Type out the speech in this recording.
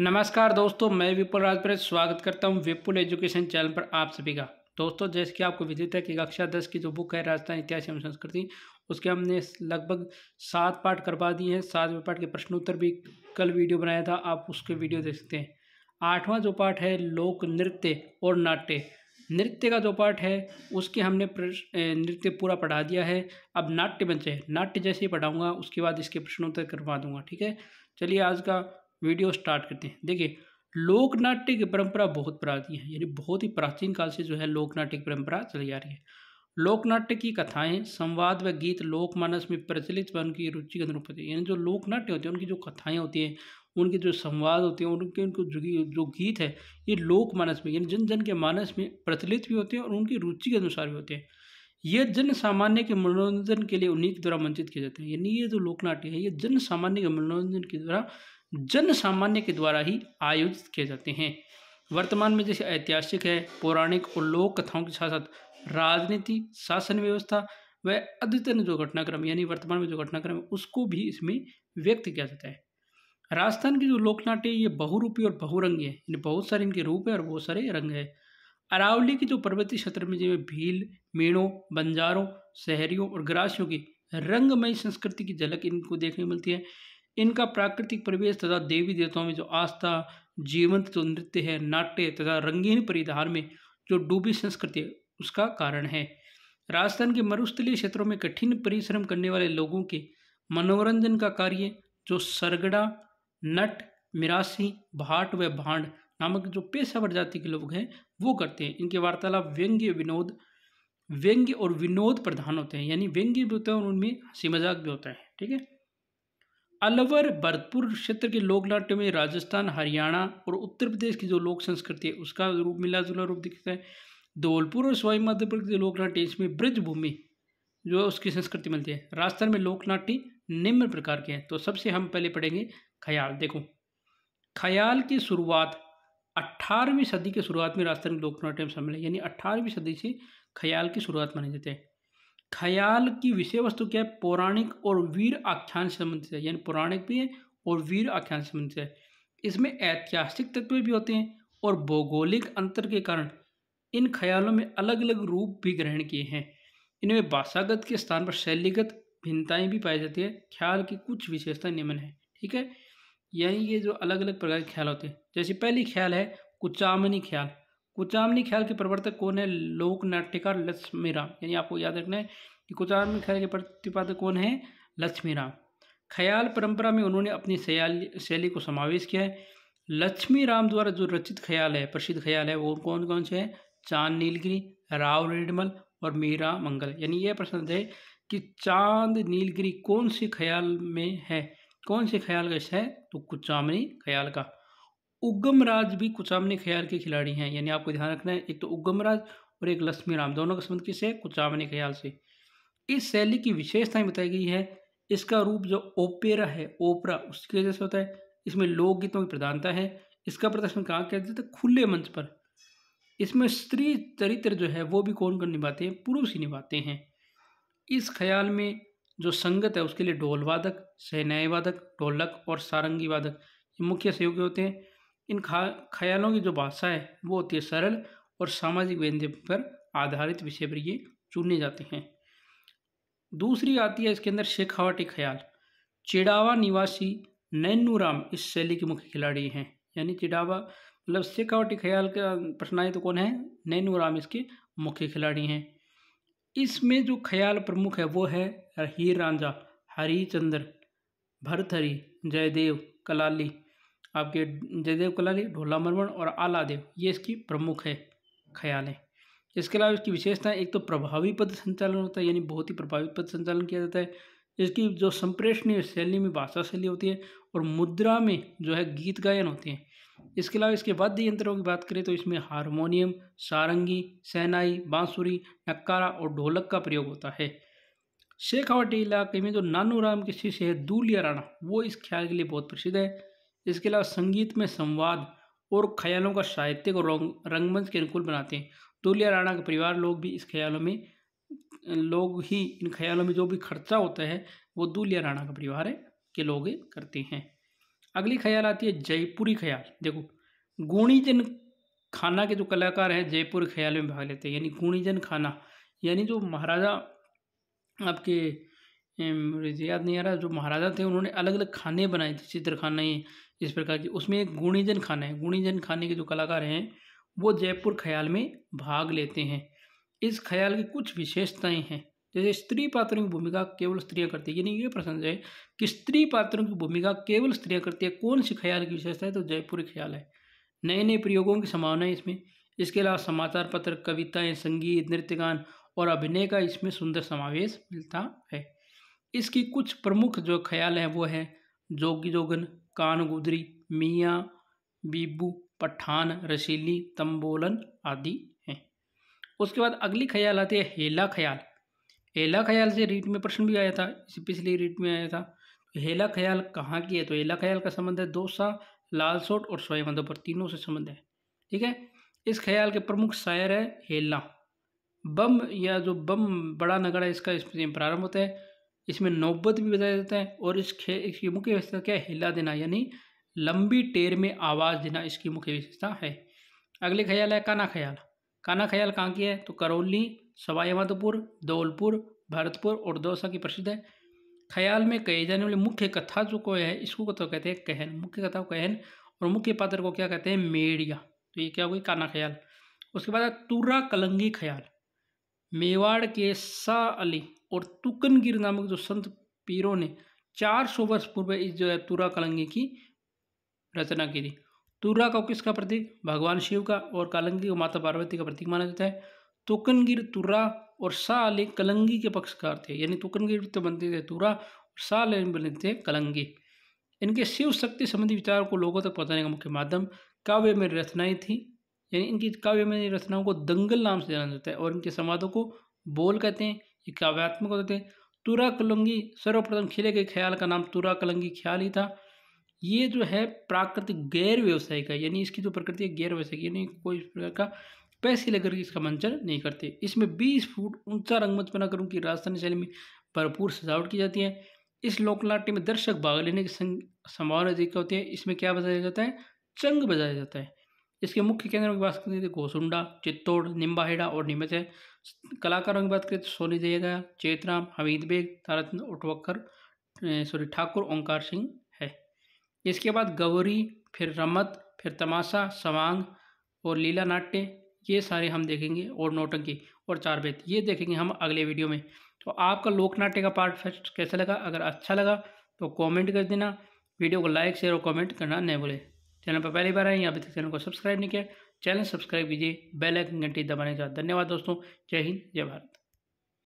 नमस्कार दोस्तों मैं विपुल राजप्रेत स्वागत करता हूं विपुल एजुकेशन चैनल पर आप सभी का दोस्तों जैसे कि आपको विदित है कि कक्षा दस की जो बुक है राजस्थान इतिहास एवं संस्कृति उसके हमने लगभग सात पाठ करवा दिए हैं सातवें पाठ के प्रश्नोत्तर भी कल वीडियो बनाया था आप उसके वीडियो देख सकते हैं आठवां जो पाठ है लोक नृत्य और नाट्य नृत्य का जो पार्ट है उसके हमने नृत्य पूरा पढ़ा दिया है अब नाट्य बचे नाट्य जैसे ही पढ़ाऊँगा उसके बाद इसके प्रश्नोत्तर करवा दूंगा ठीक है चलिए आज का वीडियो स्टार्ट करते हैं देखिए लोक नाट्य की परंपरा बहुत प्राचीन है यानी बहुत ही प्राचीन काल से जो है लोक नाट्य की परंपरा चली आ रही है लोक नाट्य की कथाएं संवाद व गीत लोकमानस में प्रचलित व उनकी रुचि के अनुरूप होते हैं यानी जो लोक नाट्य होते हैं उनकी जो कथाएं होती हैं उनके जो संवाद होते हैं उनके उनको जो गीत है ये लोकमानस में यानी जन जन के मानस में प्रचलित भी होते हैं और उनकी रुचि के अनुसार भी होते हैं ये जन सामान्य के मनोरंजन के लिए उन्हीं के द्वारा मंचित किए जाते हैं यानी ये जो लोकनाट्य है ये जन सामान्य के मनोरंजन के द्वारा जन सामान्य के द्वारा ही आयोजित किए जाते हैं वर्तमान में जैसे ऐतिहासिक है पौराणिक और लोक कथाओं के साथ साथ राजनीति शासन व्यवस्था व अद्यतन जो घटनाक्रम यानी वर्तमान में जो घटनाक्रम है उसको भी इसमें व्यक्त किया जाता है राजस्थान की जो लोकनाट्य ये बहुरूपी और बहुरंगी है यानी बहुत सारे इनके रूप है और बहुत सारे रंग है अरावली की जो पर्वतीय क्षेत्र में जिनमें भील मेणों बंजारों शहरियों और ग्रासियों की रंगमयी संस्कृति की झलक इनको देखने को मिलती है इनका प्राकृतिक परिवेश तथा देवी देवताओं में जो आस्था जीवंत जो नृत्य है नाट्य तथा रंगीन परिधार में जो डूबी संस्कृति है उसका कारण है राजस्थान के मरुस्थलीय क्षेत्रों में कठिन परिश्रम करने वाले लोगों के मनोरंजन का कार्य जो सरगड़ा नट मिरासी भाट व भांड नामक जो पेशावर जाति के लोग हैं वो करते हैं इनके वार्तालाप व्यंग्य विनोद व्यंग्य और विनोद प्रधान होते हैं यानी व्यंग्य भी होता है और उनमें हंसी मजाक भी होता है ठीक है अलवर भरतपुर क्षेत्र के लोक नाट्य में राजस्थान हरियाणा और उत्तर प्रदेश की जो लोक संस्कृति है उसका रूप मिला जुला रूप दिखता है धौलपुर और सवाई माधोपुर के लोक नाट्य इसमें ब्रजभूमि जो है उसकी संस्कृति मिलती है राजस्थान में लोक नाट्य निम्न प्रकार के हैं तो सबसे हम पहले पढ़ेंगे ख्याल देखो ख्याल की शुरुआत अट्ठारहवीं सदी के शुरुआत में राजस्थान लोक नाट्य में शामिल है यानी अठारहवीं सदी से ख्याल की शुरुआत मानी जाते हैं ख्याल की विषय वस्तु क्या है पौराणिक और वीर आख्यान से संबंधित है यानी पौराणिक भी है और वीर आख्यान से संबंधित है इसमें ऐतिहासिक तत्व भी होते हैं और भौगोलिक अंतर के कारण इन ख्यालों में अलग अलग रूप भी ग्रहण किए हैं इनमें भाषागत के स्थान पर शैलीगत भिन्नताएँ भी पाई जाती है ख्याल की कुछ विशेषता निम्न है ठीक है यानी ये जो अलग अलग प्रकार के ख्याल होते हैं जैसे पहली ख्याल है कुचामनी ख्याल कुचामनी ख्याल के प्रवर्तक कौन है लोक नाट्यकार लक्ष्मी राम यानी आपको याद रखना है कि कुचामनी ख्याल के प्रतिपादक कौन है लक्ष्मी राम ख्याल परंपरा में उन्होंने अपनी शैली को समावेश किया है लक्ष्मी राम द्वारा जो रचित ख्याल है प्रसिद्ध ख्याल है वो कौन कौन से हैं चांद नीलगिरी राव रेडमल और मीरा मंगल यानी यह प्रश्न है कि चांद नीलगिरी कौन से ख्याल में है कौन से ख्याल का है तो कुचामनी ख्याल का उगम राज भी कुचामनी ख्याल के खिलाड़ी हैं यानी आपको ध्यान रखना है एक तो उगम राज और एक लक्ष्मी राम दोनों का संबंध किससे कुचामनी ख्याल से इस शैली की विशेषताएं बताई गई है इसका रूप जो ओपेरा है ओपरा उसकी वजह से होता है इसमें लोकगीतों की प्रधानता है इसका प्रदर्शन कहाँ किया जाता है तो खुले मंच पर इसमें स्त्री चरित्र जो है वो भी कौन कौन निभाते हैं पुरुष ही निभाते हैं इस ख्याल में जो संगत है उसके लिए ढोलवादक सहनाई वादक ढोलक और सारंगी वादक मुख्य सहयोगी होते हैं इन खा ख्यालों की जो भाषा है वो होती है सरल और सामाजिक व्यंजन पर आधारित विषय पर ये चुने जाते हैं दूसरी आती है इसके अंदर शेखावटी ख्याल चिड़ावा निवासी नैनूराम इस शैली के मुख्य खिलाड़ी हैं यानी चिड़ावा मतलब शेखावटी ख्याल का प्रश्नाई तो कौन है नैनू राम इसके मुख्य खिलाड़ी हैं इसमें जो ख्याल प्रमुख है वो है हीर रांझा हरिचंद्र भरथरी जयदेव कलाली आपके जयदेव कलाली ढोला मरमण और आलादेव ये इसकी प्रमुख है ख्याल है इसके अलावा इसकी विशेषताएं एक तो प्रभावी पद संचालन होता है यानी बहुत ही प्रभावी पद संचालन किया जाता है इसकी जो संप्रेषणीय शैली में भाषा शैली होती है और मुद्रा में जो है गीत गायन होते हैं इसके अलावा इसके वाद्य यंत्रों की बात करें तो इसमें हारमोनियम सारंगी सहनाई बांसुरी नक्कारा और ढोलक का प्रयोग होता है शेखावटी इलाके में जो नानू राम के शिष्य है दूलिया राणा वो इस ख्याल के लिए बहुत प्रसिद्ध है इसके अलावा संगीत में संवाद और ख्यालों का साहित्य को रंगमंच के अनुकूल बनाते हैं दुलिया राणा के परिवार लोग भी इस ख्यालों में लोग ही इन ख्यालों में जो भी खर्चा होता है वो दुलिया राणा का परिवार है के लोग करते हैं अगली ख्याल आती है जयपुरी ख्याल देखो गुणीजन खाना के जो कलाकार हैं जयपुर ख्याल में भाग लेते हैं यानी गुणीजन खाना यानी जो महाराजा आपके मुझे याद नहीं आ रहा जो महाराजा थे उन्होंने अलग अलग खाने बनाए थे चित्रखाना इस प्रकार की उसमें एक गुणीजन खाना है गुणीजन खाने के जो कलाकार हैं वो जयपुर ख्याल में भाग लेते हैं इस ख्याल की कुछ विशेषताएं हैं जैसे स्त्री पात्रों की भूमिका केवल स्त्रियां करती है यानी ये प्रसन्न है कि स्त्री पात्रों की भूमिका केवल स्त्रियां करती है कौन सी ख्याल की विशेषता है तो जयपुरी ख्याल है नए नए प्रयोगों की संभावना है इसमें इसके अलावा समाचार पत्र कविताएँ संगीत नृत्यगान और अभिनय का इसमें सुंदर समावेश मिलता है इसकी कुछ प्रमुख जो ख्याल हैं वो हैं जोगी जोगन कान गुदरी मियाँ बीबू पठान रसीली तंबोलन आदि हैं उसके बाद अगली ख्याल आती है हेला ख्याल हेला ख्याल से रीट में प्रश्न भी आया था इसे पिछली रीट में आया था तो हेला ख्याल कहाँ की है तो हेला ख्याल का संबंध है दोसा लालसोट और मधोपुर तीनों से संबंध है ठीक है इस ख्याल के प्रमुख शायर है हेला बम या जो बम बड़ा नगड़ा इसका इसमें प्रारंभ होता है इसमें नौबत भी बताया जाता है और इस खे इसकी मुख्य विशेषता क्या है हिला देना यानी लंबी टेर में आवाज़ देना इसकी मुख्य विशेषता है अगले ख्याल है काना ख्याल काना ख्याल कहाँ की है तो करौली सवाई धौलपुर भरतपुर और दौसा की प्रसिद्ध है ख्याल में कहे जाने वाली मुख्य कथा जो को है इसको तो कहते हैं कहन मुख्य कथा कहन और मुख्य पात्र को क्या कहते हैं मेड़िया तो ये क्या हो गई काना ख्याल उसके बाद तुर्रा कलंगी ख्याल मेवाड़ के शाह अली और तुकनगिर नामक जो संत पीरों ने 400 वर्ष पूर्व इस जो है तुरा कलंगी की रचना की थी तुरा का किसका प्रतीक भगवान शिव का और कालंगी को माता पार्वती का प्रतीक माना जाता है तुकनगिर तुरा और शाह अली कलंगी के पक्षकार थे यानी तुकनगिर तो बनते थे तुरा और शाह अली बनते थे कलंगी इनके शिव शक्ति संबंधी विचार को लोगों तक पहुँचाने का मुख्य माध्यम काव्य में रचनाएँ थी यानी इनकी काव्य में रचनाओं को दंगल नाम से जाना जाता है और इनके संवादों को बोल कहते हैं ये काव्यात्मक होते हैं तुरा कलंगी सर्वप्रथम खिले गए ख्याल का नाम तुरा कलंगी ख्याल ही था ये जो है प्राकृतिक गैर व्यवसायिक है यानी इसकी जो प्रकृति है गैर व्यवसायिक यानी कोई प्रकार का पैसे लेकर के इसका मंचन नहीं करते इसमें बीस फुट ऊंचा रंगमंच बनाकर उनकी राजस्थानी शैली में भरपूर सजावट की जाती है इस लोकनाट्य में दर्शक भाग लेने की संभावना अधिक होती है इसमें क्या बजाया जाता है चंग बजाया जाता है इसके मुख्य केंद्रों की बात करें तो घोसुंडा चित्तौड़ निम्बाहेड़ा और निमित है कलाकारों की बात करें तो सोनी जयदा चेतराम हमीद बेग तारत उठवक्कर सॉरी ठाकुर ओंकार सिंह है इसके बाद गौरी फिर रमत फिर तमाशा सवांग और लीला नाट्य ये सारे हम देखेंगे और नोटंकी और चार बेत ये देखेंगे हम अगले वीडियो में तो आपका लोक नाट्य का पार्ट फर्स्ट कैसा लगा अगर अच्छा लगा तो कमेंट कर देना वीडियो को लाइक शेयर और कमेंट करना नहीं भूलें चैनल पर पहली बार आए हैं अभी तक चैनल को सब्सक्राइब नहीं किया चैनल सब्सक्राइब कीजिए बेल आइकन घंटी दबाने का धन्यवाद दोस्तों जय हिंद जय भारत